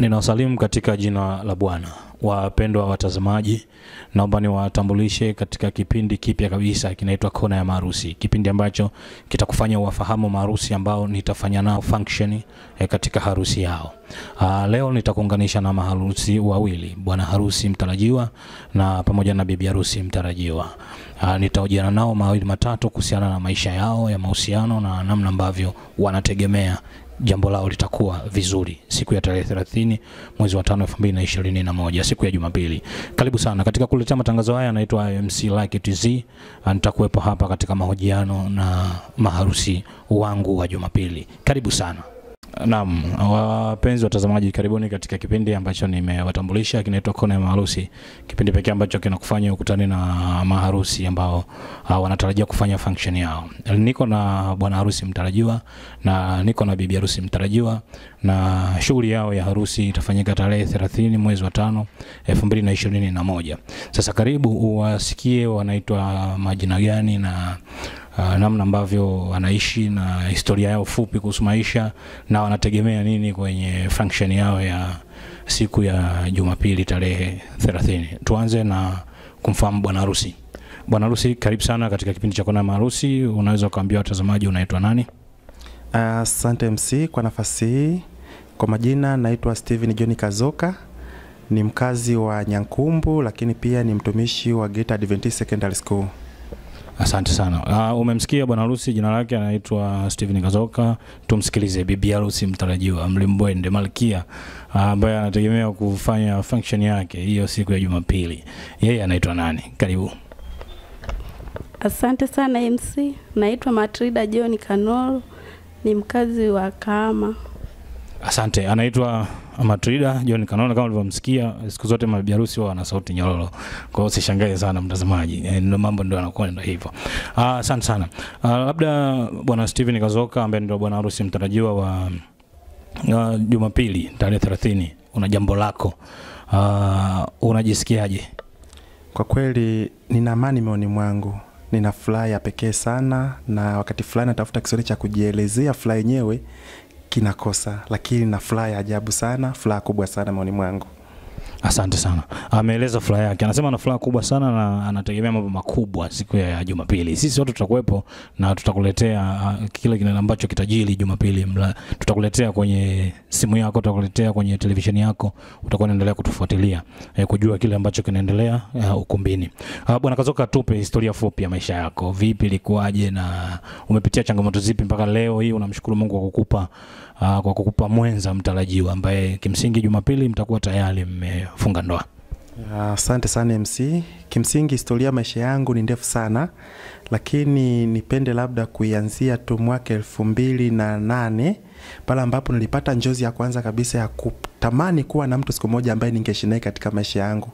Ninawasalimu katika jina la Bwana. Wapendwa watazamaji, naomba niwatambulishe katika kipindi kipya kabisa kinaitwa Kona ya Maharusi, kipindi ambacho kitakufanya uwafahamu maharusi ambao nitafanya nao function eh, katika harusi yao. Aa, ah, leo nitakuunganisha na maharusi wawili, bwana harusi mtarajiwa na pamoja na bibi harusi mtarajiwa. Aa, ah, nitahojiana nao mawili matatu kuhusiana na maisha yao ya mahusiano na namna ambavyo wanategemea jambo lao litakuwa vizuri siku ya tarehe 30 mwezi wa 5 2021, siku ya Jumapili. Karibu sana katika kuletea matangazo haya, anaitwa MC Like TZ. Ah, nitakuwepo hapa katika mahojiano na maharusi wangu wa Jumapili. Karibu sana. Naam, wapenzi watazamaji, karibuni katika kipindi ambacho nimewatambulisha kinaitwa Kona ya Maharusi, kipindi pekee ambacho kinakufanya ukutane na maharusi ambao uh, wanatarajia kufanya function yao. Niko na bwana harusi mtarajiwa na niko na bibi harusi mtarajiwa, na shughuli yao ya harusi itafanyika tarehe 30 mwezi wa tano 2021. Sasa karibu uwasikie wanaitwa majina gani na uh, namna ambavyo wanaishi na historia yao fupi kuhusu maisha na wanategemea nini kwenye function yao ya siku ya Jumapili tarehe 30. Tuanze na kumfahamu bwana harusi. Bwana harusi, karibu sana katika kipindi cha Kona Maharusi. Unaweza ukaambia watazamaji unaitwa nani? Asante uh, MC kwa nafasi hii. Kwa majina naitwa Steven John Kazoka, ni mkazi wa Nyankumbu, lakini pia ni mtumishi wa Geita Adventist Secondary School. Asante sana. Uh, umemsikia bwana harusi, jina lake anaitwa Steven Kazoka. Tumsikilize bibi harusi mtarajiwa Mlimbwende Malkia ah, ambaye uh, anategemea kufanya function yake hiyo siku ya Jumapili. Yeye anaitwa nani? Karibu. Asante sana MC. Naitwa Matrida John Kanolo, ni mkazi wa Kahama. Asante. Anaitwa Matrida John Kanona, kama ulivyomsikia, siku zote mabibi harusi wao wana sauti nyororo, kwa hiyo usishangae sana mtazamaji, eh, ndio mambo ndio yanakuwa ndio hivyo. Ah, Asante sana. Ah, labda bwana Steven Kazoka ambaye ndio bwana harusi mtarajiwa wa uh, Jumapili tarehe 30 una jambo lako Ah, unajisikiaje? Kwa kweli nina amani moyoni mwangu, nina furaha ya pekee sana, na wakati fulani natafuta kiswahili cha kujielezea furaha yenyewe kinakosa, lakini na furaha ya ajabu sana, furaha kubwa sana maoni mwangu. Asante sana. Ameeleza furaha yake, anasema ana furaha kubwa sana na anategemea mambo makubwa siku ya Jumapili. Sisi watu tutakuwepo na tutakuletea ah, kile kile ambacho kitajiri Jumapili. tutakuletea kwenye simu yako, tutakuletea kwenye televisheni yako, utakuwa unaendelea kutufuatilia e, kujua kile ambacho kinaendelea uh, ukumbini. Uh, Bwana Kazoka, tupe historia fupi ya maisha yako, vipi ilikuwaje na umepitia changamoto zipi mpaka leo hii unamshukuru Mungu kwa kukupa uh, kwa kukupa mwenza mtarajiwa ambaye kimsingi Jumapili mtakuwa tayari mmefunga ndoa? Asante uh, sana MC. Kimsingi historia maisha yangu ni ndefu sana, lakini nipende labda kuianzia tu mwaka elfu mbili na nane pale ambapo nilipata njozi ya kwanza kabisa ya, ku, natamani kuwa na mtu siku moja ambaye ningeishi naye katika maisha yangu.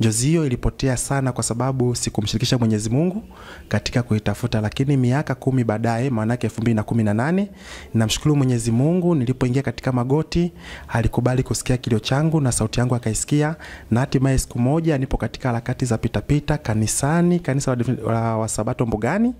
Njozi hiyo ilipotea sana, kwa sababu sikumshirikisha Mwenyezi Mungu katika kuitafuta. Lakini miaka kumi baadaye, maana yake 2018 na namshukuru Mwenyezi Mungu, nilipoingia katika magoti alikubali kusikia kilio changu na sauti yangu akaisikia, na hatimaye siku moja nipo katika harakati za pitapita kanisani, kanisa la wa, wa Sabato Mbugani,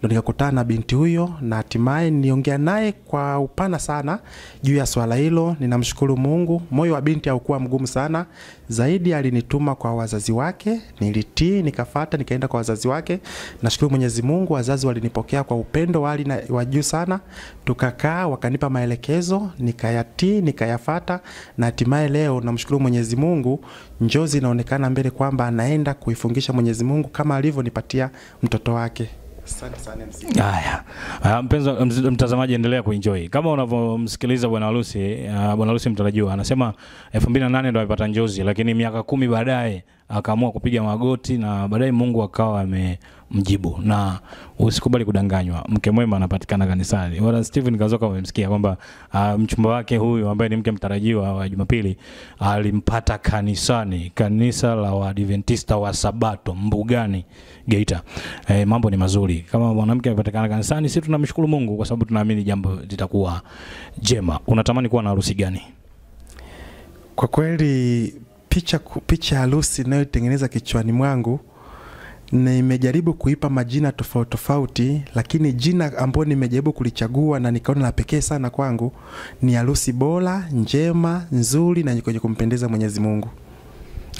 ndo nikakutana na binti huyo na hatimaye niliongea naye kwa upana sana juu ya swala hilo. Ninamshukuru Mungu moyo wa binti haukuwa mgumu sana. Zaidi alinituma kwa wazazi wake, nilitii, nikafata, nikaenda kwa wazazi wake. Nashukuru Mwenyezi Mungu, wazazi walinipokea kwa upendo wali na, wa juu sana. Tukakaa wakanipa maelekezo, nikayatii, nikayafata, na hatimaye leo namshukuru Mwenyezi Mungu, njozi inaonekana mbele kwamba anaenda kuifungisha Mwenyezi Mungu kama alivyonipatia mtoto wake. Haya. mpenzi mtazamaji endelea kuenjoy. Kama unavyomsikiliza bwana harusi, uh, bwana harusi mtarajiwa anasema nane ndo amepata njozi lakini miaka kumi baadaye akaamua kupiga magoti na baadaye Mungu akawa ame mjibu na usikubali kudanganywa. Mke mwema anapatikana kanisani. Wala Stephen Kazoka umemsikia kwamba uh, mchumba wake huyu ambaye ni mke mtarajiwa wa Jumapili alimpata kanisani, kanisa la Waadventista wa Sabato Mbugani, Geita. E, mambo ni mazuri. Kama mwanamke amepatikana kanisani, sisi tunamshukuru Mungu kwa sababu tunaamini jambo litakuwa jema. Unatamani kuwa na harusi gani? Kwa kweli picha picha harusi inayotengeneza kichwani mwangu nimejaribu kuipa majina tofauti tofauti, lakini jina ambayo nimejaribu kulichagua na nikaona la pekee sana kwangu ni harusi bora, njema, nzuri na yenye kumpendeza Mwenyezi Mungu.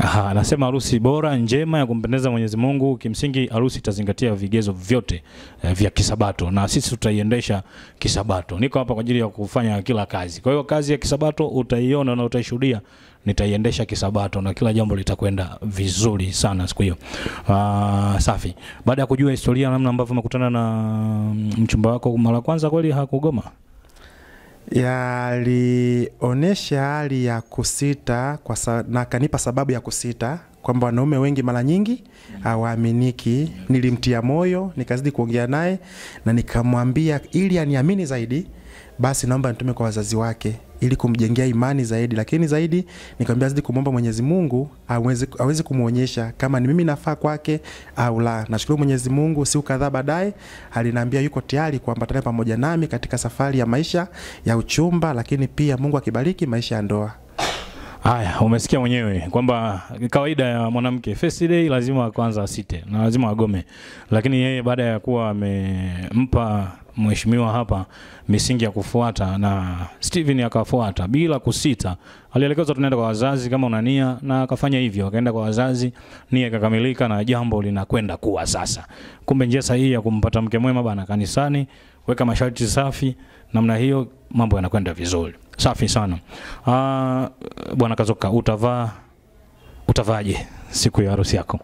Aha, anasema harusi bora njema ya kumpendeza Mwenyezi Mungu. Kimsingi harusi itazingatia vigezo vyote eh, vya kisabato na sisi tutaiendesha kisabato. Niko hapa kwa ajili ya kufanya kila kazi. Kwa hiyo kazi ya kisabato utaiona na utaishuhudia nitaiendesha kisabato na kila jambo litakwenda vizuri sana siku hiyo. Uh, safi. Baada ya kujua historia namna ambavyo umekutana na mm, mchumba wako mara kwanza, kweli hakugoma? Yalionesha hali ya kusita kwa sa, na kanipa sababu ya kusita kwamba wanaume wengi mara nyingi hawaaminiki. Nilimtia moyo, nikazidi kuongea naye na nikamwambia ili aniamini zaidi, basi naomba nitume kwa wazazi wake ili kumjengea imani zaidi, lakini zaidi nikamwambia azidi kumwomba Mwenyezi Mungu aweze, aweze kumuonyesha kama ni mimi nafaa kwake au la. Nashukuru Mwenyezi Mungu, siku kadhaa baadaye aliniambia yuko tayari kuambatana pamoja nami katika safari ya maisha ya uchumba, lakini pia Mungu akibariki maisha ya ndoa. Haya, umesikia mwenyewe kwamba kawaida ya mwanamke first day lazima kwanza asite na lazima agome, lakini yeye baada ya kuwa amempa mheshimiwa hapa misingi ya kufuata, na Steven akafuata bila kusita. Alielekezwa tunaenda kwa wazazi kama una nia, na akafanya hivyo, akaenda kwa wazazi, nia ikakamilika na jambo linakwenda kuwa sasa. Kumbe njia sahihi ya kumpata mke mwema bana, kanisani, weka masharti safi, namna hiyo mambo yanakwenda vizuri. Safi sana. Ah, bwana Kazoka, utavaa utavaje siku ya harusi yako?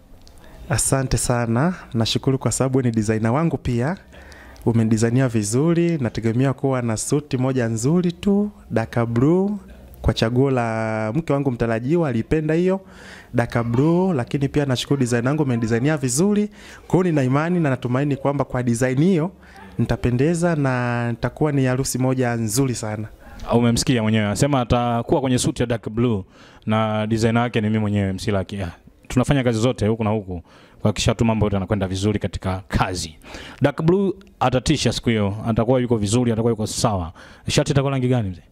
Asante sana, nashukuru kwa sababu ni designer wangu pia umenidizainia vizuri, nategemea kuwa na suti moja nzuri tu daka blue kwa chaguo la mke wangu mtarajiwa alipenda hiyo daka blue, lakini pia nashukuru design yangu umenidizainia vizuri. Kwa hiyo nina imani na natumaini kwamba kwa design hiyo nitapendeza na nitakuwa ni harusi moja nzuri sana. Umemsikia mwenyewe anasema atakuwa kwenye suti ya dark blue na designer yake ni mimi mwenyewe Msilaki. Tunafanya kazi zote huku na huku kuhakikisha tu mambo yote yanakwenda vizuri katika kazi. Dark blue atatisha siku hiyo, atakuwa yuko vizuri, atakuwa yuko sawa. Shati itakuwa rangi gani mzee?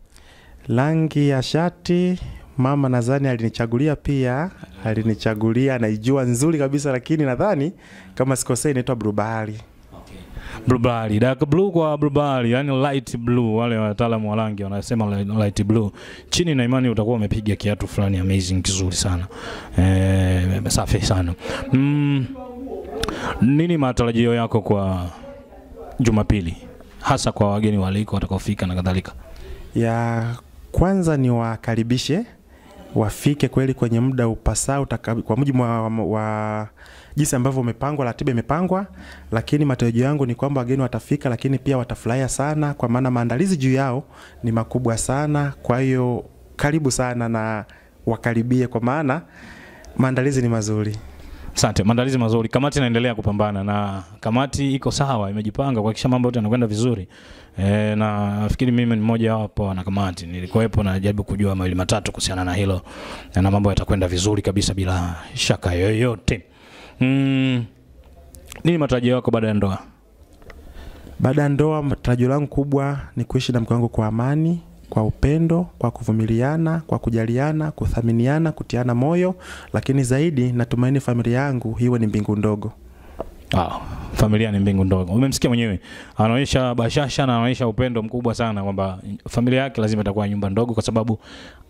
Rangi ya shati mama nadhani alinichagulia pia, alinichagulia, naijua nzuri kabisa, lakini nadhani kama sikosei inaitwa blue bahari blueberry. Dark blue kwa blueberry, yani light blue, wale wataalamu wa rangi wanasema light blue. Chini na imani utakuwa umepiga kiatu fulani amazing kizuri sana. Eh, safi sana. Mm, nini matarajio yako kwa Jumapili hasa kwa wageni waliko watakaofika na kadhalika? Ya kwanza ni wakaribishe wafike kweli kwenye muda upasao kwa mujibu wa, wa jinsi ambavyo umepangwa, ratiba imepangwa, lakini matarajio yangu ni kwamba wageni watafika, lakini pia watafurahia sana, kwa maana maandalizi juu yao ni makubwa sana. Kwa hiyo karibu sana na wakaribie, kwa maana maandalizi ni mazuri. Asante, maandalizi mazuri. Kamati inaendelea kupambana na kamati iko sawa, imejipanga kuhakikisha mambo yote yanakwenda vizuri. E, na nafikiri mimi ni mmoja wapo na kamati, nilikuwepo na najaribu kujua mawili matatu kuhusiana na hilo, na mambo yatakwenda vizuri kabisa bila shaka yoyote. Mm, nini matarajio yako baada ya ndoa? Baada ya ndoa, tarajio langu kubwa ni kuishi na mke wangu kwa amani, kwa upendo, kwa kuvumiliana, kwa kujaliana, kuthaminiana, kutiana moyo, lakini zaidi natumaini familia yangu hiwe ni mbingu ndogo. Ah, familia ni mbingu ndogo. Umemsikia mwenyewe, anaonyesha bashasha na anaonyesha upendo mkubwa sana kwamba familia yake lazima itakuwa nyumba ndogo, kwa sababu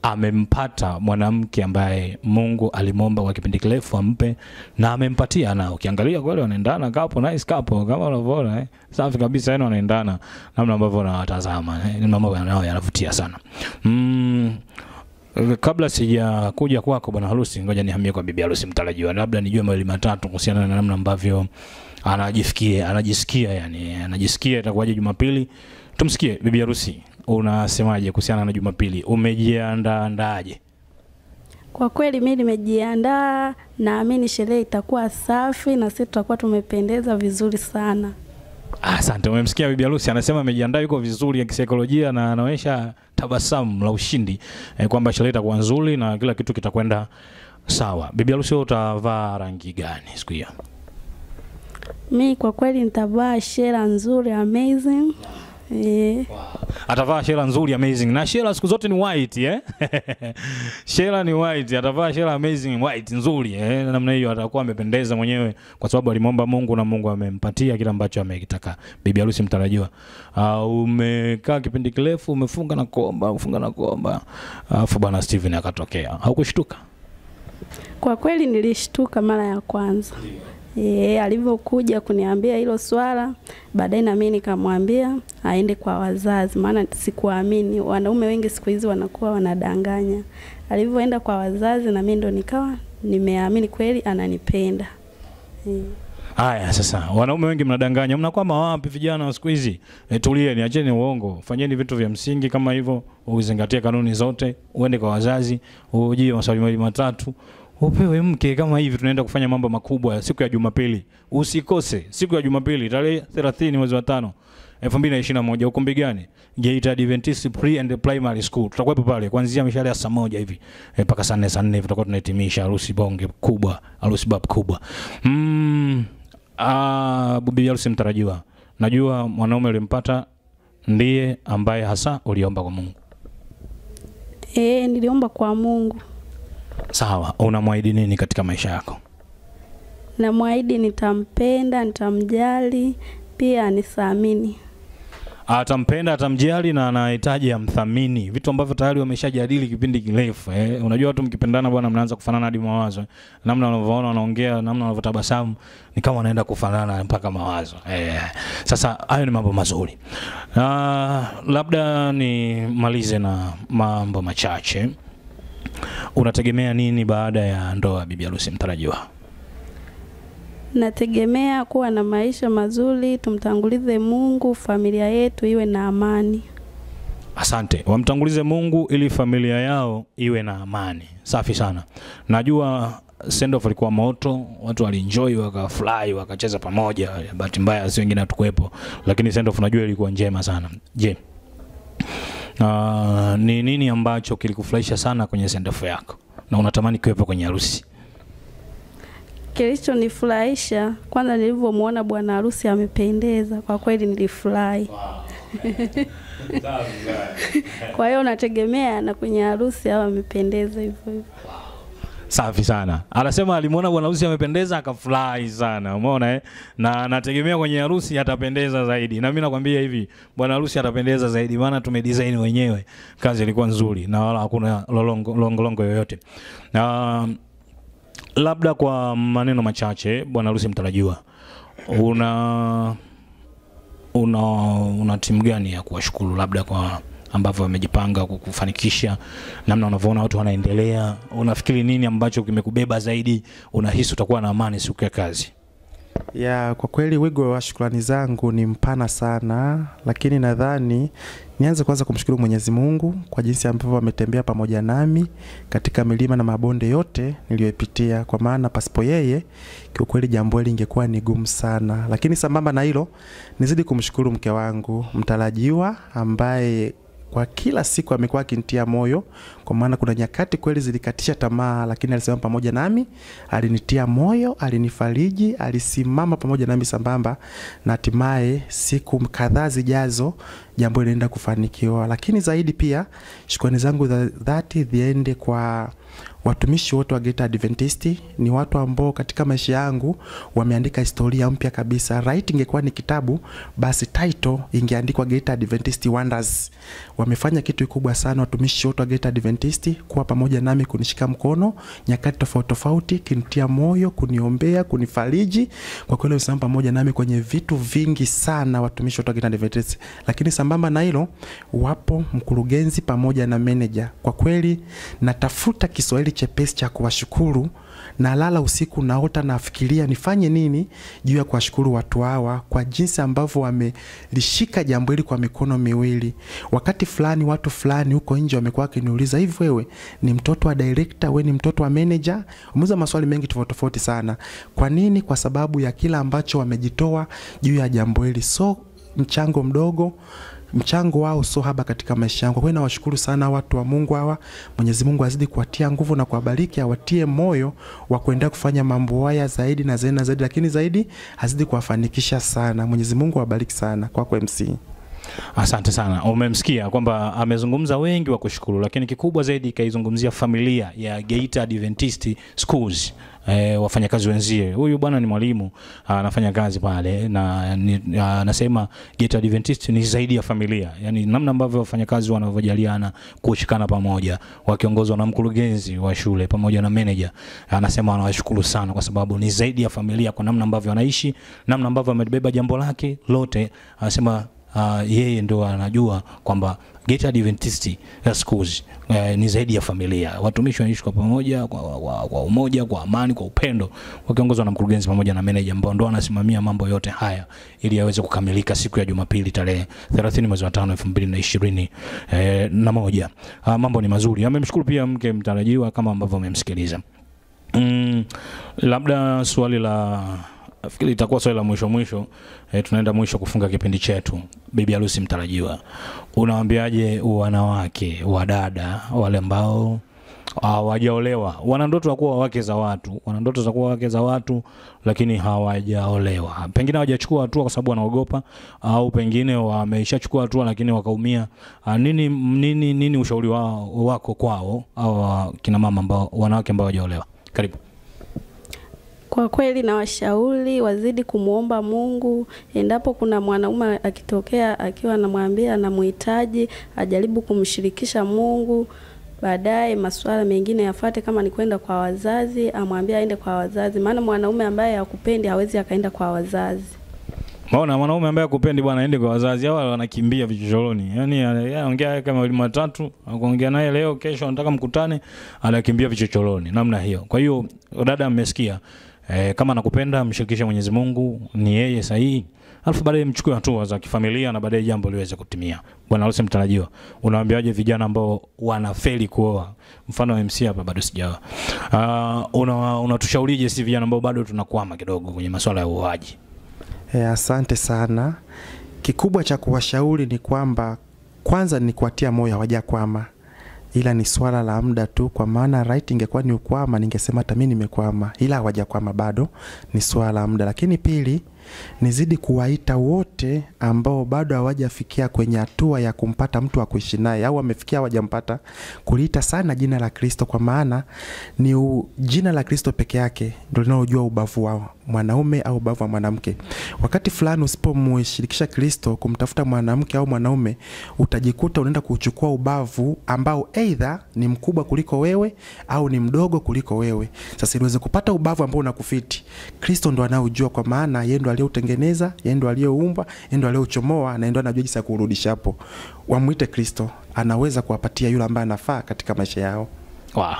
amempata mwanamke ambaye Mungu alimwomba kwa kipindi kirefu ampe na amempatia, na ukiangalia kweli wanaendana, kapo nice kapo kama unavyoona eh, safi kabisa, yani wanaendana namna ambavyo unawatazama eh, mambo yanayovutia sana mm. Kabla sijakuja kwako bwana harusi, ngoja nihamie kwa bibi harusi mtarajiwa, labda nijue mawili matatu kuhusiana na namna ambavyo anajifikia anajisikia, yani anajisikia itakuwaje Jumapili. Tumsikie bibi harusi, unasemaje kuhusiana na Jumapili? Umejiandaa Kwa kweli mimi nimejiandaa, naamini sherehe itakuwa safi na sisi tutakuwa tumependeza vizuri sana. Asante. Ah, umemsikia Bibi Harusi anasema amejiandaa, yuko vizuri ya kisaikolojia na anaonyesha tabasamu la ushindi eh, kwamba sherehe itakuwa nzuri na kila kitu kitakwenda sawa. Bibi Harusi, wewe utavaa rangi gani siku hiyo? Mi kwa kweli nitavaa shera nzuri amazing. Yeah. Wow. Atavaa shela nzuri amazing. Na shela siku zote ni white eh? shela ni white, atavaa shela amazing white nzuri eh? Namna hiyo atakuwa amependeza mwenyewe kwa sababu alimwomba Mungu na Mungu amempatia kila ambacho amekitaka. Bibi harusi mtarajiwa. Uh, umekaa kipindi kirefu umefunga na kuomba, ufunga na kuomba. Alafu bwana Steven akatokea. Haukushtuka? Kwa kweli nilishtuka mara ya kwanza. Yeah. Ye, alivyokuja kuniambia hilo swala, baadaye na mimi nikamwambia aende kwa wazazi, maana sikuamini. Wanaume wengi siku hizi wanakuwa wanadanganya. Alivyoenda kwa wazazi, na mimi ndo nikawa nimeamini kweli ananipenda. Haya sasa, wanaume wengi mnadanganya, mnakwama wapi vijana wa siku hizi? E, tulieni, acheni uongo, fanyeni vitu vya msingi kama hivyo, uzingatie kanuni zote, uende kwa wazazi, ujie maswali mawili matatu, upewe mke kama hivi. Tunaenda kufanya mambo makubwa siku ya Jumapili, usikose siku ya Jumapili tarehe 30 mwezi wa 5 2021 ukumbi gani? Geita Adventist Pre and Primary School. Tutakuwepo pale kuanzia mishale ya saa moja hivi eh, mpaka saa nne saa nne hivi tutakuwa tunahitimisha harusi bonge kubwa, harusi bab kubwa. Mm, ah, bibi harusi mtarajiwa, najua mwanaume ulimpata ndiye ambaye hasa uliomba kwa Mungu. Eh, niliomba kwa Mungu Sawa, unamwahidi nini katika maisha yako? Namwahidi nitampenda, nitamjali, pia nisamini ah, atampenda atamjali na anahitaji amthamini, vitu ambavyo tayari wameshajadili kipindi kirefu eh. Unajua watu mkipendana bwana, mnaanza kufanana hadi mawazo, eh. namna wanavyoona wanaongea, namna wanavyotabasamu ni kama wanaenda kufanana mpaka mawazo eh. Sasa hayo ni mambo mazuri. na, ah, labda nimalize na mambo machache. Unategemea nini baada ya ndoa, bibi harusi mtarajiwa? Nategemea kuwa na maisha mazuri, tumtangulize Mungu, familia yetu iwe na amani. Asante, wamtangulize Mungu ili familia yao iwe na amani. Safi sana. Najua send off alikuwa moto, watu walienjoy, wakafurahi, wakacheza pamoja. Bahati mbaya si wengine hatukuwepo, lakini send off najua ilikuwa njema sana. Je, Uh, ni nini ambacho kilikufurahisha sana kwenye sendefu yako na unatamani kiwepo kwenye harusi? Kilichonifurahisha kwanza, nilivyomwona bwana harusi amependeza, kwa kweli nilifurahi. Wow. kwa hiyo unategemea na kwenye harusi au amependeza hivyo hivyo. Wow safi sana. Anasema alimuona bwana harusi amependeza akafurahi sana, umeona eh? Na nategemea kwenye harusi atapendeza zaidi, na mimi nakwambia hivi, bwana harusi atapendeza zaidi, maana tumedesign wenyewe. Kazi ilikuwa nzuri na wala hakuna lolongo longo longo yoyote. Na labda kwa maneno machache, bwana harusi mtarajiwa, una una una timu gani ya kuwashukuru labda kwa ambavyo wamejipanga kufanikisha, namna unavyoona watu wanaendelea, unafikiri nini ambacho kimekubeba zaidi? Unahisi utakuwa na amani siku ya kazi? Ya, kwa kweli wigo wa shukrani zangu ni mpana sana, lakini nadhani nianze kwanza kumshukuru Mwenyezi Mungu kwa jinsi ambavyo ametembea pamoja nami katika milima na mabonde yote niliyopitia, kwa maana pasipo yeye kiukweli jambo hili lingekuwa ni gumu sana. Lakini sambamba na hilo, nizidi kumshukuru mke wangu mtarajiwa ambaye kwa kila siku amekuwa akinitia moyo, kwa maana kuna nyakati kweli zilikatisha tamaa, lakini alisimama pamoja nami, alinitia moyo, alinifariji, alisimama pamoja nami sambamba, na hatimaye siku kadhaa zijazo jambo linaenda kufanikiwa. Lakini zaidi pia shukrani zangu za dhati ziende kwa watumishi wote wa Greater Adventist ni watu ambao katika maisha yangu wameandika historia mpya kabisa. Right, ingekuwa ni kitabu basi title ingeandikwa Greater Adventist Wonders. Wamefanya kitu kikubwa sana watumishi wote wa Greater Adventist kuwa pamoja nami, kunishika mkono nyakati tofauti tofauti, kinitia moyo, kuniombea, kunifariji. Kwa kweli wamesimama pamoja nami kwenye vitu vingi sana watumishi wote wa Greater Adventist. Lakini sambamba na hilo, wapo mkurugenzi pamoja na manager. Kwa kweli natafuta Kiswahili kipindi chepesi cha kuwashukuru, nalala usiku, naota, nafikiria nifanye nini juu ya kuwashukuru watu hawa kwa jinsi ambavyo wamelishika jambo hili kwa mikono miwili. Wakati fulani, watu fulani huko nje wamekuwa wakiniuliza, hivi wewe ni mtoto wa director? Wewe ni mtoto wa manager? umeuza maswali mengi tofauti tofauti sana. Kwa nini? Kwa sababu ya kila ambacho wamejitoa juu ya jambo hili. So mchango mdogo mchango wao so haba katika maisha yangu. Kwa hiyo nawashukuru sana watu wa Mungu hawa. Mwenyezi Mungu azidi kuwatia nguvu na kuwabariki, awatie moyo wa kuendelea kufanya mambo haya zaidi na zaidi na zaidi, lakini zaidi azidi kuwafanikisha sana. Mwenyezi Mungu awabariki sana. Kwako MC. Asante sana. Umemsikia kwamba amezungumza wengi wa kushukuru, lakini kikubwa zaidi kaizungumzia familia ya Geita Adventist Schools e, wafanyakazi wenzie. Huyu bwana ni mwalimu anafanya kazi pale na anasema Geita Adventist ni zaidi ya familia, yani namna ambavyo wafanyakazi wanavyojaliana kushikana pamoja, wakiongozwa na mkurugenzi wa shule pamoja na manager. Anasema anawashukuru sana kwa sababu ni zaidi ya familia, kwa namna ambavyo anaishi, namna ambavyo amebeba jambo lake lote, anasema uh, yeye ndo anajua kwamba Geita Adventist Schools uh, eh, ni zaidi ya familia. Watumishi wanaishi kwa pamoja kwa, kwa, kwa umoja, kwa amani, kwa upendo, wakiongozwa na mkurugenzi pamoja na manager ambao ndo anasimamia mambo yote haya ili yaweze kukamilika siku ya Jumapili tarehe 30 mwezi wa 5 2020 eh, na moja. Uh, mambo ni mazuri. Amemshukuru pia mke mtarajiwa kama ambavyo amemsikiliza. Mm, labda swali la nafikiri itakuwa swali la mwisho mwisho e, tunaenda mwisho kufunga kipindi chetu. Bibi harusi mtarajiwa, unawaambiaje wanawake wadada wale ambao ah, hawajaolewa, wana ndoto za kuwa wake za watu, wana ndoto za kuwa wake za watu, lakini hawajaolewa, pengine hawajachukua hatua kwa sababu wanaogopa, au pengine wameishachukua hatua lakini wakaumia. Ah, nini, nini, nini ushauri wao wako kwao, au kina mama ambao wanawake ambao hawajaolewa? Karibu. Kwa kweli na washauri wazidi kumwomba Mungu, endapo kuna mwanaume akitokea akiwa anamwambia anamhitaji, ajaribu kumshirikisha Mungu, baadaye masuala mengine yafate Kama ni kwenda kwa wazazi, amwambie aende kwa wazazi, maana mwanaume ambaye hakupendi hawezi akaenda kwa wazazi. Maona mwanaume ambaye hakupendi bwana aende kwa wazazi, hawa wanakimbia vichochoroni. Yaani anaongea ya, ya, kama wili matatu, akaongea naye leo, kesho anataka mkutane, anakimbia vichochoroni namna hiyo. Kwa hiyo dada, mmesikia E, kama nakupenda mshirikishe Mwenyezi Mungu, ni yeye sahihi, alafu baadaye mchukue hatua za kifamilia na baadaye jambo liweze kutimia. Bwana harusi mtarajiwa, unawaambiaje vijana ambao wanafeli kuoa? Mfano MC hapa bado sijaoa. Uh, una, unatushaurije si vijana ambao bado tunakwama kidogo kwenye masuala ya uoaji? E, asante sana. Kikubwa cha kuwashauri ni kwamba kwanza ni kuwatia moyo hawajakwama ila ni swala la muda tu, kwa maana right ingekuwa ni ukwama, ningesema hata mimi nimekwama, ila hawajakwama bado, ni swala la muda. Lakini pili, nizidi kuwaita wote ambao bado hawajafikia kwenye hatua ya kumpata mtu wa kuishi naye au wamefikia hawajampata, kuliita sana jina la Kristo, kwa maana ni u, jina la Kristo peke yake ndio linalojua ubavu wao mwanaume au ubavu wa mwanamke. Wakati fulani usipomshirikisha Kristo kumtafuta mwanamke au mwanaume, utajikuta unaenda kuchukua ubavu ambao aidha ni mkubwa kuliko wewe au ni mdogo kuliko wewe. Sasa ili uweze kupata ubavu ambao unakufiti, Kristo ndo anaojua, kwa maana yeye ndo aliyeutengeneza, yeye ndo aliyeumba, yeye ndo aliyeuchomoa na ndo anajua jinsi ya hapo. Wamwite Kristo, anaweza kuwapatia yule ambaye anafaa katika maisha yao. Wow.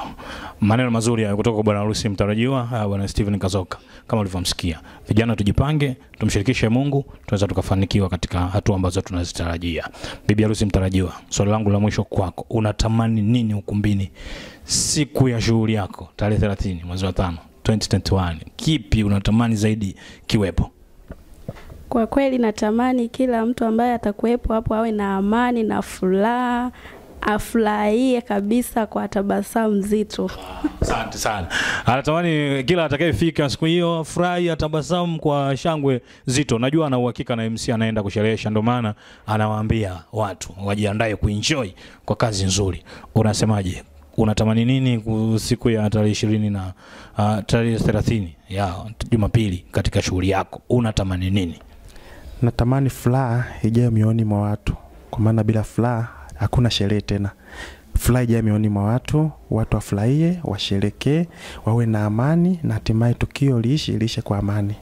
Maneno mazuri hayo kutoka kwa bwana harusi mtarajiwa ah, bwana Steven Kazoka. Kama ulivyomsikia, vijana tujipange, tumshirikishe Mungu, tunaweza tukafanikiwa katika hatua ambazo tunazitarajia. Bibi harusi mtarajiwa, swali langu la mwisho kwako, unatamani nini ukumbini siku ya shughuli yako tarehe 30 mwezi wa 5 2021? Kipi unatamani zaidi kiwepo? Kwa kweli natamani kila mtu ambaye atakuwepo hapo awe na amani na furaha afurahie kabisa kwa tabasamu zito. Asante sana. Anatamani kila atakayefika siku hiyo afurahi, atabasamu kwa shangwe zito. Najua ana uhakika na MC anaenda kusherehesha, ndio maana anawaambia watu wajiandae kuenjoy kwa kazi nzuri. Unasemaje? Unatamani nini siku ya tarehe ishirini na uh, tarehe thelathini ya Jumapili katika shughuli yako, unatamani nini? Natamani furaha ijayo mioni mwa watu, kwa maana bila furaha hakuna sherehe tena. Furahi jaa mioni mwa watu, watu wafurahie, washerekee, wawe na amani na hatimaye tukio liishi liishe kwa amani.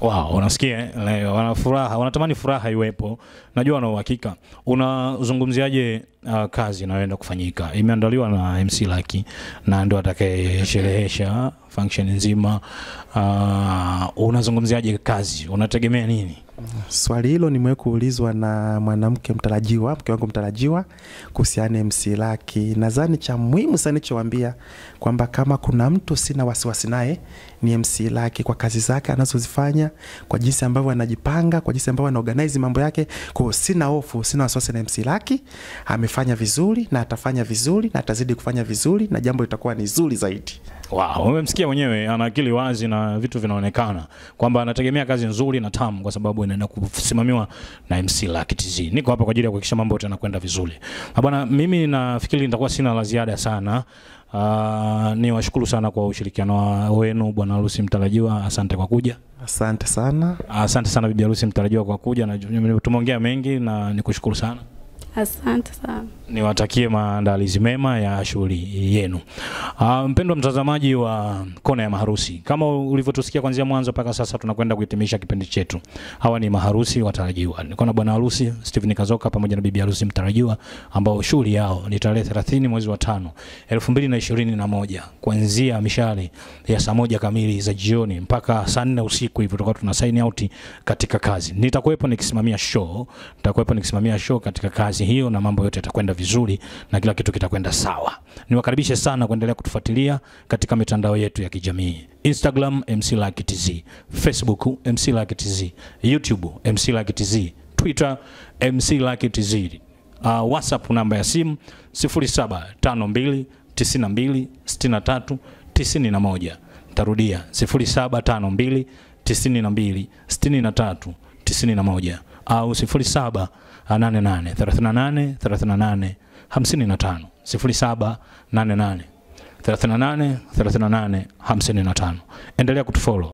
Wow, unasikia leo eh, wana furaha, wanatamani furaha iwepo. Najua wana uhakika. Unazungumziaje uh, kazi inayoenda kufanyika? Imeandaliwa na MC Lucky na ndio atakayesherehesha function nzima. Uh, unazungumziaje kazi? Unategemea nini? swali hilo nimewe kuulizwa na mwanamke mtarajiwa, mke wangu mtarajiwa, kuhusiana MC Lucky. Nadhani cha muhimu sana nichowaambia kwamba kama kuna mtu sina wasiwasi naye ni MC Lucky, kwa kazi zake anazozifanya, kwa jinsi ambavyo anajipanga, kwa jinsi ambavyo anaorganize mambo yake. Kwa sina hofu, sina wasiwasi na MC Lucky. Amefanya vizuri na atafanya vizuri na atazidi kufanya vizuri, na jambo litakuwa ni zuri zaidi. Wow, umemsikia mwenyewe, ana akili wazi na vitu vinaonekana kwamba anategemea kazi nzuri na tamu, kwa sababu inaenda kusimamiwa na MC Lucky TZ. Niko hapa kwa ajili ya kuhakikisha mambo yote yanakwenda vizuri ah, bwana. Mimi nafikiri nitakuwa sina la ziada sana. Uh, ni washukuru sana kwa ushirikiano wenu bwana harusi mtarajiwa, asante kwa kuja. Asante sana. Asante sana bibi harusi mtarajiwa kwa kuja na tumeongea mengi na nikushukuru sana. Asante sana niwatakie maandalizi mema ya shughuli yenu. Uh, mpendwa mtazamaji wa Kona ya Maharusi, kama ulivyotusikia kuanzia mwanzo mpaka sasa, tunakwenda kuhitimisha kipindi chetu. Hawa ni maharusi watarajiwa, niko na bwana harusi Stephen Kazoka pamoja na bibi harusi mtarajiwa, ambao shughuli yao ni tarehe 30 mwezi wa tano 2021 kuanzia mishale ya saa moja kamili za jioni mpaka saa nne usiku hivyo, tutakuwa tuna sign out katika kazi. Nitakuwepo nikisimamia show, nitakuwepo nikisimamia show katika kazi hiyo, na mambo yote yatakwenda vizuri na kila kitu kitakwenda sawa. Niwakaribishe sana kuendelea kutufuatilia katika mitandao yetu ya kijamii Instagram MC Lucky TZ, Facebook MC Lucky TZ, YouTube MC Lucky TZ, Twitter MC Lucky TZ, uh, ah, WhatsApp namba ya simu 0752926391. Tarudia 0752 92 au 07 88 38 38 55 07 nane hamsini na tano Endelea kutufollow.